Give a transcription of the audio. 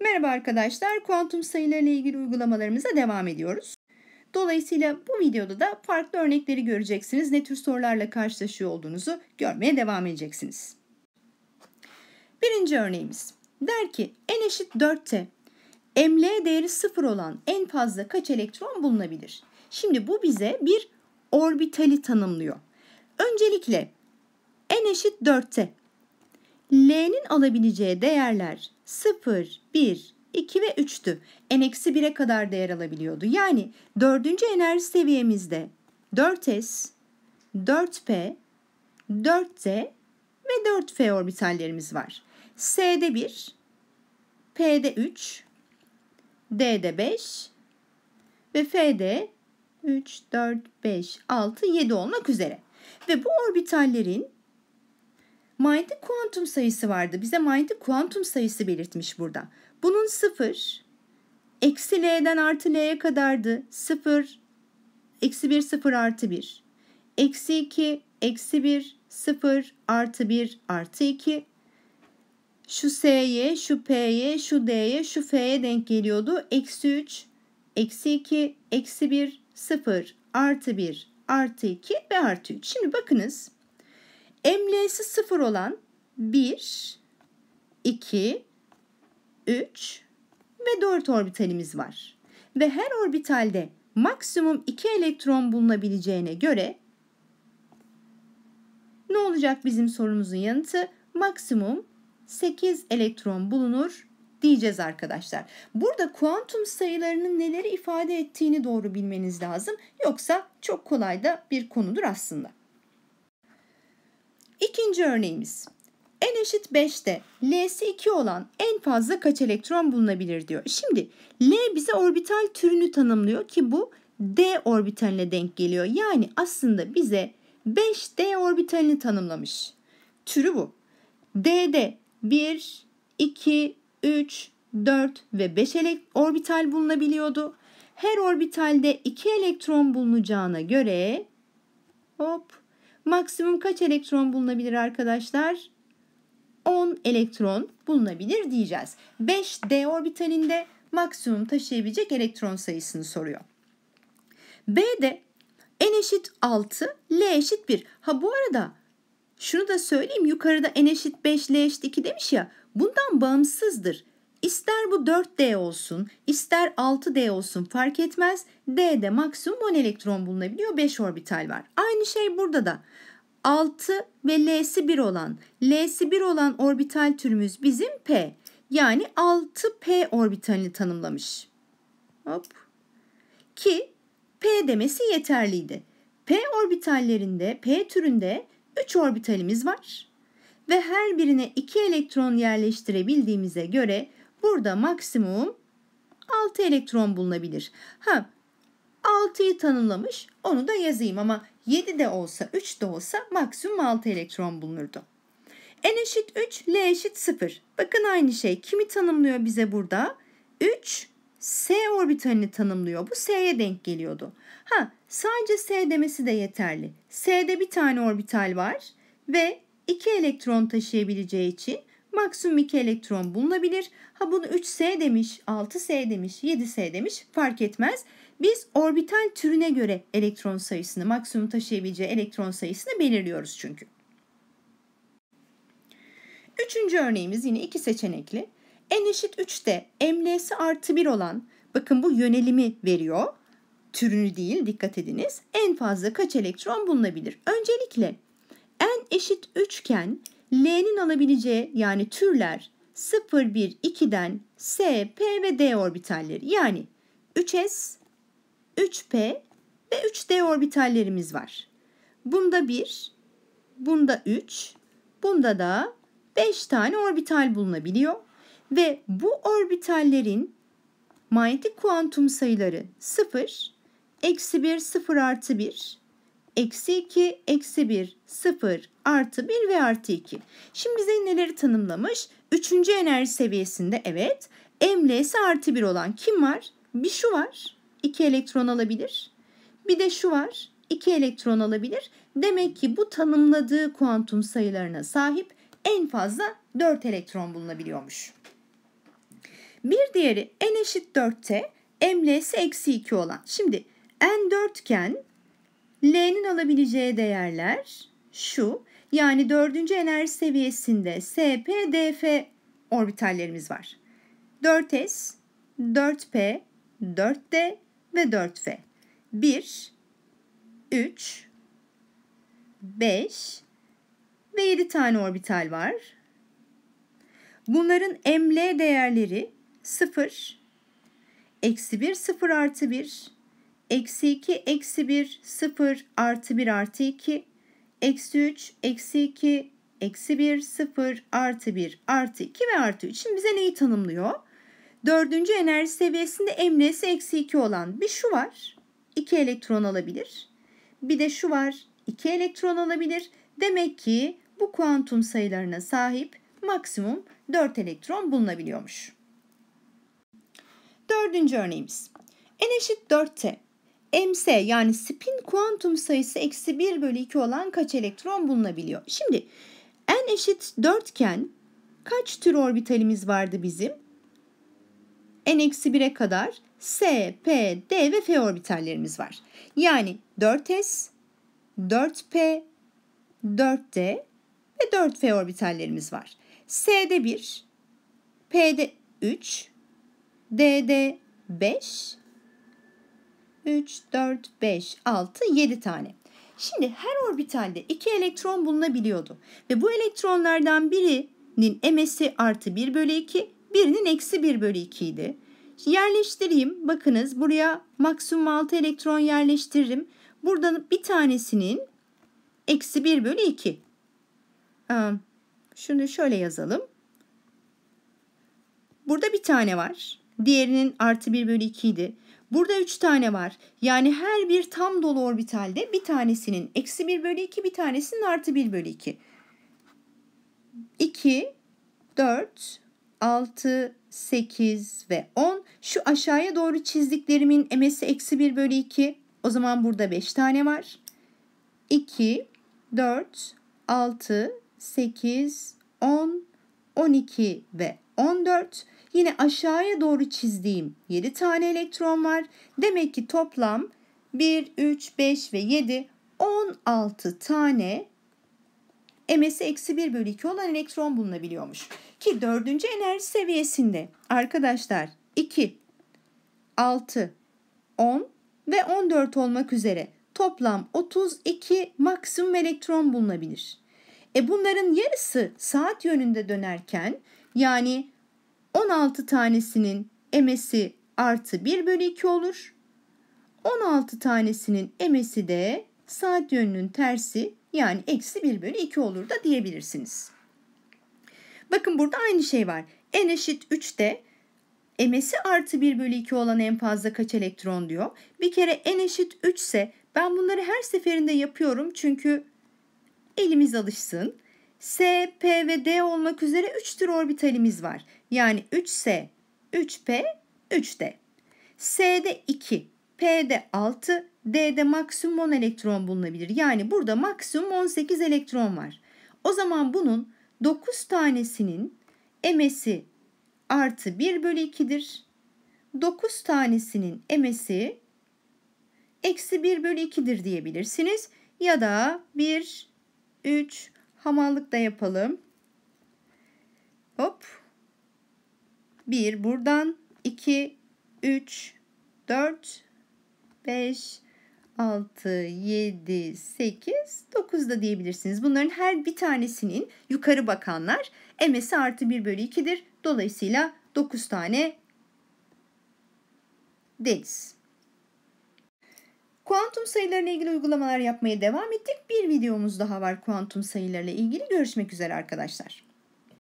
Merhaba arkadaşlar, kuantum sayılarıyla ilgili uygulamalarımıza devam ediyoruz. Dolayısıyla bu videoda da farklı örnekleri göreceksiniz. Ne tür sorularla karşılaşıyor olduğunuzu görmeye devam edeceksiniz. Birinci örneğimiz. Der ki n eşit 4'te ML değeri 0 olan en fazla kaç elektron bulunabilir? Şimdi bu bize bir orbitali tanımlıyor. Öncelikle n eşit 4'te L'nin alabileceği değerler 0, 1, 2 ve 3'tü. N-1'e kadar değer alabiliyordu. Yani 4. enerji seviyemizde 4S, 4P, 4D ve 4F orbitallerimiz var. S'de 1, P'de 3, D'de 5 ve F'de 3, 4, 5, 6, 7 olmak üzere. Ve bu orbitallerin Mind'de kuantum sayısı vardı. Bize Mind'de kuantum sayısı belirtmiş burada. Bunun 0, eksi L'den artı L'ye kadardı. 0, eksi 1, 0 artı 1. Eksi 2, eksi 1, 0, artı 1, artı 2. Şu S'ye, şu P'ye, şu D'ye, şu F'ye denk geliyordu. Eksi 3, eksi 2, eksi 1, 0, artı 1, artı 2 ve artı 3. Şimdi bakınız. Emlesi sıfır olan 1, 2, 3 ve 4 orbitalimiz var. Ve her orbitalde maksimum 2 elektron bulunabileceğine göre ne olacak bizim sorumuzun yanıtı? Maksimum 8 elektron bulunur diyeceğiz arkadaşlar. Burada kuantum sayılarının neleri ifade ettiğini doğru bilmeniz lazım. Yoksa çok kolay da bir konudur aslında. İkinci örneğimiz. N eşit 5'te L'si 2 olan en fazla kaç elektron bulunabilir diyor. Şimdi L bize orbital türünü tanımlıyor ki bu D orbitaline denk geliyor. Yani aslında bize 5D orbitalini tanımlamış. Türü bu. D'de 1, 2, 3, 4 ve 5 orbital bulunabiliyordu. Her orbitalde 2 elektron bulunacağına göre hop Maksimum kaç elektron bulunabilir arkadaşlar? 10 elektron bulunabilir diyeceğiz. 5 D orbitalinde maksimum taşıyabilecek elektron sayısını soruyor. B'de n eşit 6, L eşit 1. Ha bu arada şunu da söyleyeyim yukarıda n eşit 5, L eşit 2 demiş ya bundan bağımsızdır. İster bu 4D olsun, ister 6D olsun fark etmez. D'de maksimum 10 elektron bulunabiliyor, 5 orbital var. Aynı şey burada da. 6 ve L'si 1 olan, L'si 1 olan orbital türümüz bizim P. Yani 6P orbitalini tanımlamış. Hop. Ki P demesi yeterliydi. P orbitallerinde, P türünde 3 orbitalimiz var. Ve her birine 2 elektron yerleştirebildiğimize göre burada maksimum 6 elektron bulunabilir. Ha 6'yı tanımlamış onu da yazayım ama 7 de olsa 3 de olsa maksimum 6 elektron bulunurdu. N eşit 3, L eşit 0. Bakın aynı şey kimi tanımlıyor bize burada? 3 S orbitalini tanımlıyor. Bu S'ye denk geliyordu. Ha sadece S demesi de yeterli. S'de bir tane orbital var ve 2 elektron taşıyabileceği için maksimum 2 elektron bulunabilir. Ha bunu 3S demiş, 6S demiş, 7S demiş fark etmez. Biz orbital türüne göre elektron sayısını, maksimum taşıyabileceği elektron sayısını belirliyoruz çünkü. Üçüncü örneğimiz yine iki seçenekli. N eşit 3'te ML'si artı 1 olan, bakın bu yönelimi veriyor. Türünü değil dikkat ediniz. En fazla kaç elektron bulunabilir? Öncelikle N eşit 3 iken L'nin alabileceği yani türler 0, 1, 2'den S, P ve D orbitalleri yani 3S, 3p ve 3d orbitallerimiz var. Bunda 1, bunda 3, bunda da 5 tane orbital bulunabiliyor. Ve bu orbitallerin manyetik kuantum sayıları 0, eksi 1, 0 artı 1, eksi 2, eksi 1, 0, artı 1 ve artı 2. Şimdi bize neleri tanımlamış? Üçüncü enerji seviyesinde evet. M, artı 1 olan kim var? Bir şu var. 2 elektron alabilir. Bir de şu var 2 elektron alabilir. Demek ki bu tanımladığı kuantum sayılarına sahip en fazla 4 elektron bulunabiliyormuş. Bir diğeri n eşit 4'te ml'si eksi 2 olan. Şimdi n 4 iken L'nin alabileceği değerler şu. Yani dördüncü enerji seviyesinde SP, DF orbitallerimiz var. 4S, 4P, 4D, ve 4F. 1, 3, 5 ve 7 tane orbital var. Bunların ML değerleri 0, eksi 1, 0 artı 1, eksi 2, eksi 1, 0 artı 1 artı 2, eksi 3, eksi 2, eksi 1, 0 artı 1 artı 2 ve artı 3. Şimdi bize neyi tanımlıyor? Dördüncü enerji seviyesinde emniyesi eksi 2 olan bir şu var. 2 elektron alabilir. Bir de şu var. 2 elektron alabilir. Demek ki bu kuantum sayılarına sahip maksimum 4 elektron bulunabiliyormuş. Dördüncü örneğimiz. N eşit 4'te ms yani spin kuantum sayısı eksi 1 bölü 2 olan kaç elektron bulunabiliyor? Şimdi n eşit 4 iken kaç tür orbitalimiz vardı bizim? n-1'e eksi kadar S, P, D ve F orbitallerimiz var. Yani 4S, 4P, 4D ve 4F orbitallerimiz var. S'de 1, P'de 3, D'de 5, 3, 4, 5, 6, 7 tane. Şimdi her orbitalde 2 elektron bulunabiliyordu ve bu elektronlardan birinin emesi artı 1 bölü 2, Birinin eksi 1 bölü 2 idi. Yerleştireyim. Bakınız buraya maksimum 6 elektron yerleştiririm. Buradan bir tanesinin eksi 1 bölü 2. Ee, şunu şöyle yazalım. Burada bir tane var. Diğerinin artı 1 bölü 2 idi. Burada 3 tane var. Yani her bir tam dolu orbitalde bir tanesinin eksi 1 bölü 2 bir tanesinin artı 1 bölü 2. 2, 4, 6, 8 ve 10 şu aşağıya doğru çizdiklerimin emesi eksi 1 bölü 2. O zaman burada 5 tane var. 2, 4, 6, 8, 10, 12 ve 14. Yine aşağıya doğru çizdiğim 7 tane elektron var. Demek ki toplam 1, 3, 5 ve 7 16 tane emesi eksi 1 bölü 2 olan elektron bulunabiliyormuş. Ki dördüncü enerji seviyesinde arkadaşlar 2, 6, 10 ve 14 olmak üzere toplam 32 maksimum elektron bulunabilir. E bunların yarısı saat yönünde dönerken yani 16 tanesinin emesi artı 1 bölü 2 olur. 16 tanesinin emesi de saat yönünün tersi yani eksi 1 bölü 2 olur da diyebilirsiniz. Bakın burada aynı şey var. N eşit 3'te M'si artı 1 bölü 2 olan en fazla kaç elektron diyor. Bir kere n eşit 3 ise ben bunları her seferinde yapıyorum çünkü elimiz alışsın. S, P ve D olmak üzere 3'tür orbitalimiz var. Yani 3S, 3P, 3D. S'de 2, P'de 6, D'de maksimum 10 elektron bulunabilir. Yani burada maksimum 18 elektron var. O zaman bunun 9 tanesinin emesi artı 1 bölü 2'dir. 9 tanesinin emesi eksi 1 bölü 2'dir diyebilirsiniz. Ya da 1, 3 hamallık da yapalım. Hop. 1 buradan 2, 3, 4, 5, 6, 7, 8, 9 da diyebilirsiniz. Bunların her bir tanesinin yukarı bakanlar emesi artı 1 bölü 2'dir. Dolayısıyla 9 tane deniz. Kuantum sayılarına ilgili uygulamalar yapmaya devam ettik. Bir videomuz daha var kuantum sayılarıyla ilgili. Görüşmek üzere arkadaşlar.